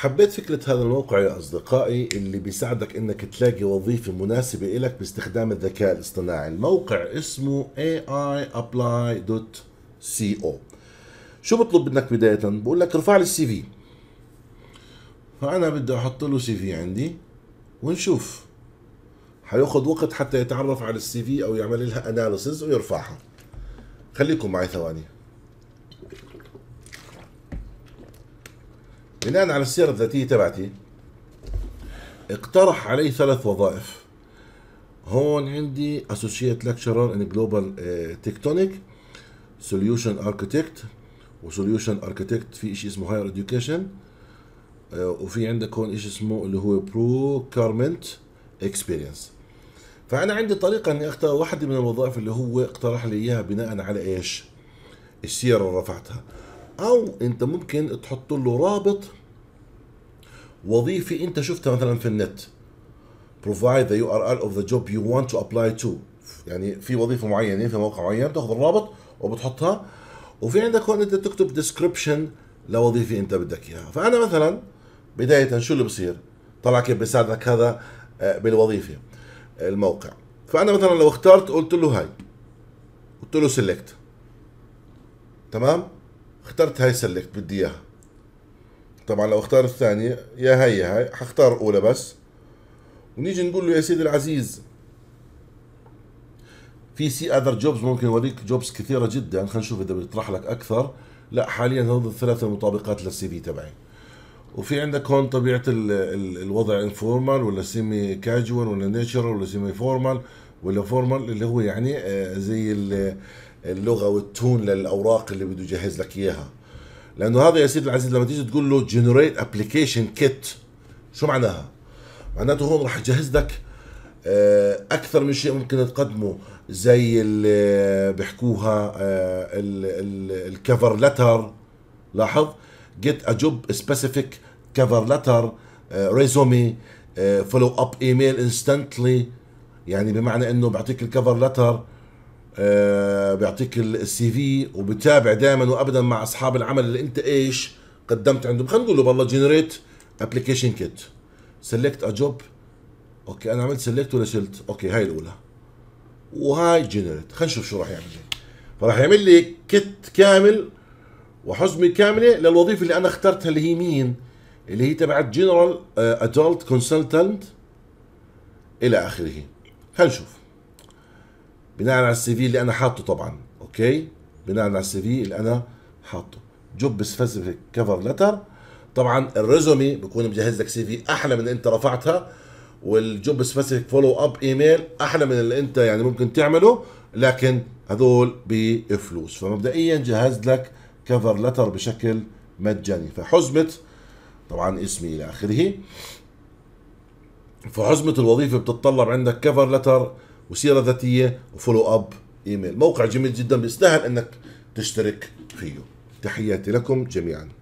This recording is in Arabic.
حبيت فكرة هذا الموقع يا أصدقائي اللي بيساعدك إنك تلاقي وظيفة مناسبة إلك باستخدام الذكاء الاصطناعي الموقع اسمه aiapply.co شو بطلب منك بداية بقول لك ارفع لي السي في فأنا بدي أحط له سي في عندي ونشوف حياخد وقت حتى يتعرف على السي في أو يعمل لها أناليسز ويرفعها خليكم معي ثواني بناء على السيره الذاتيه تبعتي اقترح علي ثلاث وظائف هون عندي اسوشيت لكتشرر ان جلوبال تكتونيك سوليوشن اركتكت وسوليوشن اركتكت في شيء اسمه هاير اديوكيشن آه، وفي عندك هون شيء اسمه اللي هو برو كارمنت اكسبيرينس فانا عندي طريقه اني اختار واحده من الوظائف اللي هو اقترح لي اياها بناء على ايش السيره اللي رفعتها او انت ممكن تحط له رابط وظيفه انت شفتها مثلا في النت provide the URL of the job you want to apply to يعني في وظيفه معينه في موقع معين تاخذ الرابط وبتحطها وفي عندك هون انت تكتب description لوظيفه انت بدك اياها فانا مثلا بدايه شو اللي بصير طلع كيف بيساعدك هذا آه، بالوظيفه الموقع فانا مثلا لو اخترت قلت له هاي قلت له سيلكت تمام اخترت هاي سيلكت بدي اياها طبعا لو اختار الثانية يا هي هاي حختار الأولى بس ونيجي نقول له يا سيدي العزيز في سي اذر جوبز ممكن يوريك جوبز كثيره جدا خلينا نشوف اذا بيطرح لك اكثر لا حاليا هذول الثلاثه المطابقات للسي في تبعي وفي عندك هون طبيعه الـ الـ الوضع انفورمال ولا سيمي كاجوال ولا نيتشرال ولا سيمي فورمال ولا فورمال اللي هو يعني آه، زي اللغه والتون للاوراق اللي بده يجهز لك اياها لانه هذا يا سيدي العزيز لما تيجي تقول له جنريت ابلكيشن كيت شو معناها؟ معناته هون راح يجهز لك آه، اكثر من شيء ممكن تقدمه زي اللي آه، بيحكوها آه، الكفر لتر لاحظ جيت ا جوب سبيسيفيك كفر لتر ريزومي فولو اب ايميل انستنتلي يعني بمعنى انه بعطيك الكفر لتر بيعطيك السي في وبتابع دائما وابدا مع اصحاب العمل اللي انت ايش قدمت عندهم خلينا نقول له والله جنريت ابلكيشن كيت سلكت ا جوب اوكي انا عملت سلكت ولا شلت اوكي هاي الاولى وهاي جنريت خلينا نشوف شو راح يعمل لي فراح يعمل لي كت كامل وحزمه كامله للوظيفه اللي انا اخترتها اللي هي مين اللي هي تبعت جنرال ادولت كونسلتنت الى اخره خلينا نشوف بناء على السي في اللي انا حاطه طبعا اوكي بناء على السي في اللي انا حاطه جوب سبيسيفيك كفر لتر طبعا الريزومي بكون مجهز لك سي في احلى من اللي انت رفعتها والجوب سبيسيفيك فولو اب ايميل احلى من اللي انت يعني ممكن تعمله لكن هذول بفلوس فمبدئيا جهز لك كفر لتر بشكل مجاني فحزمه طبعا اسمي الى اخره فحزمه الوظيفه بتتطلب عندك كفر لتر وسيره ذاتيه وفولو اب ايميل موقع جميل جدا بيستاهل انك تشترك فيه تحياتي لكم جميعا